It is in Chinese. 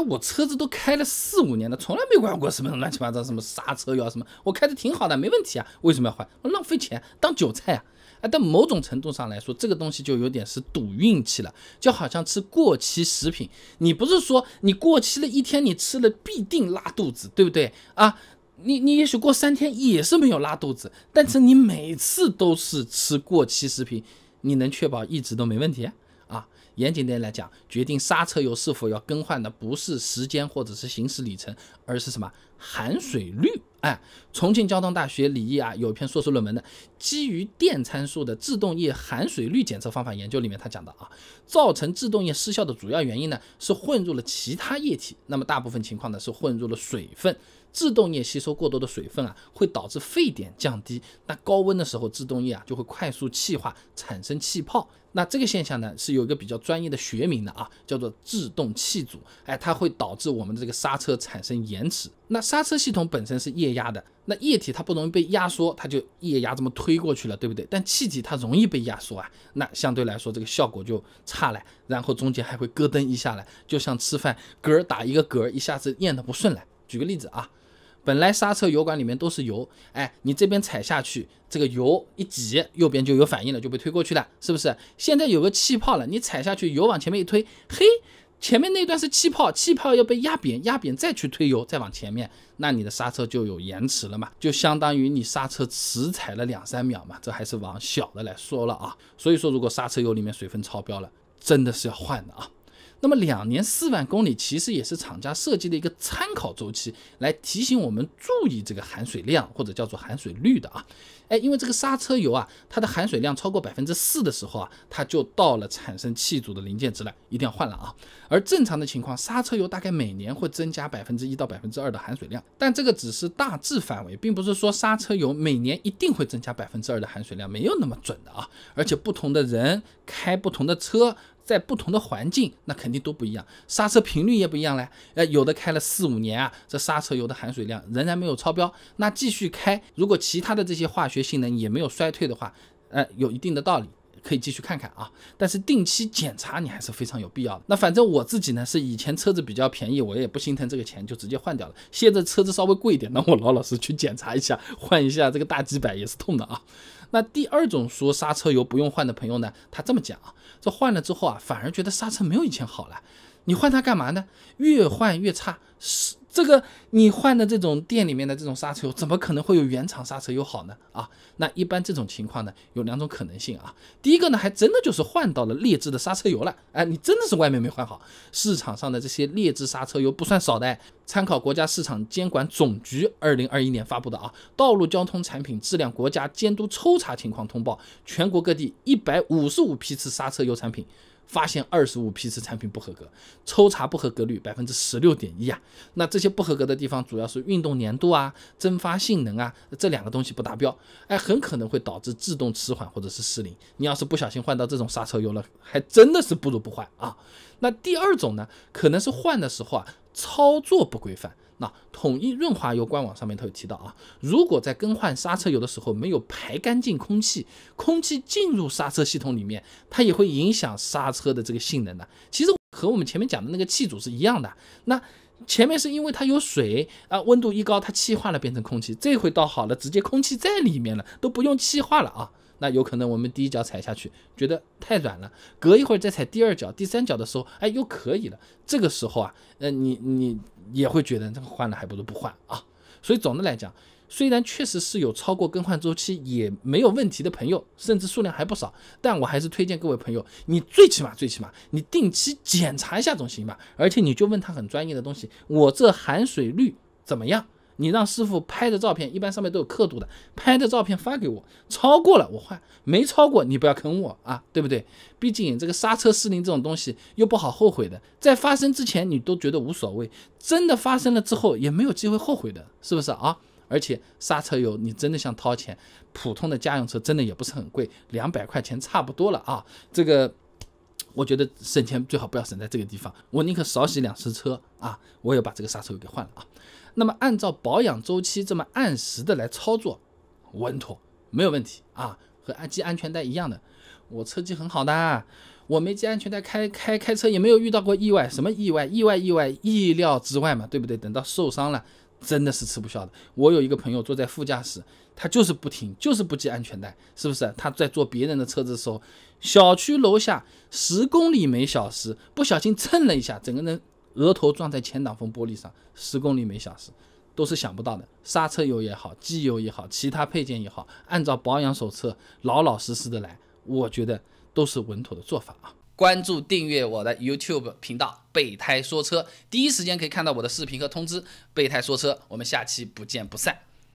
我车子都开了四五年了，从来没管过什么乱七八糟什么刹车油什么，我开的挺好的，没问题啊。为什么要换？浪费钱，当韭菜啊！啊，但某种程度上来说，这个东西就有点是赌运气了，就好像吃过期食品，你不是说你过期了一天你吃了必定拉肚子，对不对啊？你你也许过三天也是没有拉肚子，但是你每次都是吃过期食品，你能确保一直都没问题？严谨点来讲，决定刹车油是否要更换的不是时间或者是行驶里程，而是什么含水率。哎，重庆交通大学李毅啊有一篇硕士论文的，基于电参数的制动液含水率检测方法研究里面，他讲到啊，造成制动液失效的主要原因呢是混入了其他液体，那么大部分情况呢是混入了水分。制动液吸收过多的水分啊，会导致沸点降低。那高温的时候，制动液啊就会快速气化，产生气泡。那这个现象呢，是有一个比较专业的学名的啊，叫做制动气阻。哎，它会导致我们的这个刹车产生延迟。那刹车系统本身是液压的，那液体它不容易被压缩，它就液压这么推过去了，对不对？但气体它容易被压缩啊，那相对来说这个效果就差了。然后中间还会咯噔一下来，就像吃饭嗝打一个嗝，一下子咽得不顺了。举个例子啊。本来刹车油管里面都是油，哎，你这边踩下去，这个油一挤，右边就有反应了，就被推过去了，是不是？现在有个气泡了，你踩下去，油往前面一推，嘿，前面那段是气泡，气泡要被压扁，压扁再去推油，再往前面，那你的刹车就有延迟了嘛，就相当于你刹车迟踩了两三秒嘛，这还是往小的来说了啊。所以说，如果刹车油里面水分超标了，真的是要换的啊。那么两年四万公里其实也是厂家设计的一个参考周期，来提醒我们注意这个含水量或者叫做含水率的啊。哎，因为这个刹车油啊，它的含水量超过百分之四的时候啊，它就到了产生气阻的临界值了，一定要换了啊。而正常的情况，刹车油大概每年会增加百分之一到百分之二的含水量，但这个只是大致范围，并不是说刹车油每年一定会增加百分之二的含水量，没有那么准的啊。而且不同的人开不同的车。在不同的环境，那肯定都不一样，刹车频率也不一样嘞。呃，有的开了四五年啊，这刹车油的含水量仍然没有超标，那继续开。如果其他的这些化学性能也没有衰退的话，呃，有一定的道理，可以继续看看啊。但是定期检查你还是非常有必要的。那反正我自己呢，是以前车子比较便宜，我也不心疼这个钱，就直接换掉了。现在车子稍微贵一点，那我老老实去检查一下，换一下这个大几百也是痛的啊。那第二种说刹车油不用换的朋友呢，他这么讲啊，这换了之后啊，反而觉得刹车没有以前好了。你换它干嘛呢？越换越差是。这个你换的这种店里面的这种刹车油，怎么可能会有原厂刹车油好呢？啊，那一般这种情况呢，有两种可能性啊。第一个呢，还真的就是换到了劣质的刹车油了，哎，你真的是外面没换好，市场上的这些劣质刹车油不算少的。参考国家市场监管总局二零二一年发布的《啊道路交通产品质量国家监督抽查情况通报》，全国各地一百五十五批次刹车油产品。发现二十五批次产品不合格，抽查不合格率百分之十六点一啊！那这些不合格的地方主要是运动粘度啊、蒸发性能啊这两个东西不达标，哎，很可能会导致制动迟缓或者是失灵。你要是不小心换到这种刹车油了，还真的是不如不换啊！那第二种呢，可能是换的时候啊操作不规范。那统一润滑油官网上面它有提到啊，如果在更换刹车油的时候没有排干净空气，空气进入刹车系统里面，它也会影响刹车的这个性能的。其实和我们前面讲的那个气阻是一样的。那前面是因为它有水啊，温度一高它气化了变成空气，这回倒好了，直接空气在里面了，都不用气化了啊。那有可能我们第一脚踩下去觉得太软了，隔一会儿再踩第二脚、第三脚的时候，哎，又可以了。这个时候啊，呃，你你也会觉得这个换了还不如不换啊。所以总的来讲，虽然确实是有超过更换周期也没有问题的朋友，甚至数量还不少，但我还是推荐各位朋友，你最起码最起码你定期检查一下总行吧。而且你就问他很专业的东西，我这含水率怎么样？你让师傅拍的照片，一般上面都有刻度的。拍的照片发给我，超过了我换，没超过你不要坑我啊，对不对？毕竟这个刹车失灵这种东西又不好后悔的，在发生之前你都觉得无所谓，真的发生了之后也没有机会后悔的，是不是啊？而且刹车油你真的想掏钱，普通的家用车真的也不是很贵，两百块钱差不多了啊，这个。我觉得省钱最好不要省在这个地方，我宁可少洗两次车啊，我也把这个刹车给换了啊。那么按照保养周期这么按时的来操作，稳妥没有问题啊，和安系安全带一样的。我车技很好的，我没系安全带开开开车也没有遇到过意外，什么意外？意外意外意料之外嘛，对不对？等到受伤了。真的是吃不消的。我有一个朋友坐在副驾驶，他就是不停，就是不系安全带，是不是？他在坐别人的车子的时候，小区楼下十公里每小时，不小心蹭了一下，整个人额头撞在前挡风玻璃上，十公里每小时，都是想不到的。刹车油也好，机油也好，其他配件也好，按照保养手册老老实实的来，我觉得都是稳妥的做法啊。关注订阅我的 YouTube 频道“备胎说车”，第一时间可以看到我的视频和通知。“备胎说车”，我们下期不见不散。